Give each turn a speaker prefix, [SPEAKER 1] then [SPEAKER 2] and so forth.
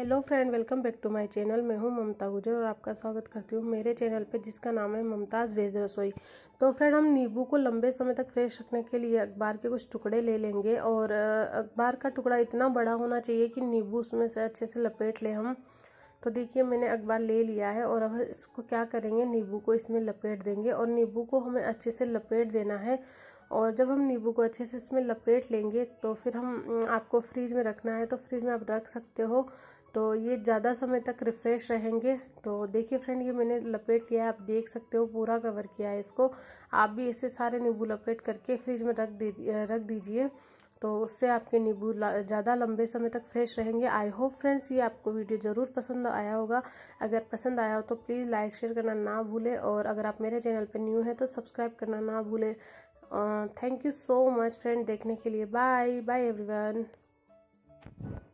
[SPEAKER 1] hello friend welcome back to my channel मैं हूं ममता गुजर और आपका स्वागत करती हूं मेरे चैनल पे जिसका नाम है ममताज़ वेज रसोई तो फ्रेंड हम नींबू को लंबे समय तक फ्रेश रखने के लिए अखबार के कुछ टुकड़े ले लेंगे और अखबार का टुकड़ा इतना बड़ा होना चाहिए कि नींबू उसमें से अच्छे से लपेट लें हम तो देखिए मैंने अखबार ले लिया है और अब इसको क्या करेंगे नींबू को इसमें लपेट देंगे और नींबू को हमें अच्छे से लपेट देना है और जब हम नींबू को अच्छे से इसमें लपेट लेंगे तो फिर हम आपको फ्रीज में रखना है तो फ्रिज में आप रख सकते हो तो ये ज़्यादा समय तक रिफ़्रेश रहेंगे तो देखिए फ्रेंड ये मैंने लपेट लिया है आप देख सकते हो पूरा कवर किया है इसको आप भी इसे सारे नींबू लपेट करके फ्रिज में रख दे रख दीजिए तो उससे आपके नींबू ज़्यादा लंबे समय तक फ्रेश रहेंगे आई होप फ्रेंड्स ये आपको वीडियो ज़रूर पसंद आया होगा अगर पसंद आया हो तो प्लीज़ लाइक शेयर करना ना भूलें और अगर आप मेरे चैनल पर न्यू हैं तो सब्सक्राइब करना ना भूलें thank you so much friend देखने के लिए बाय बाय एवरीवन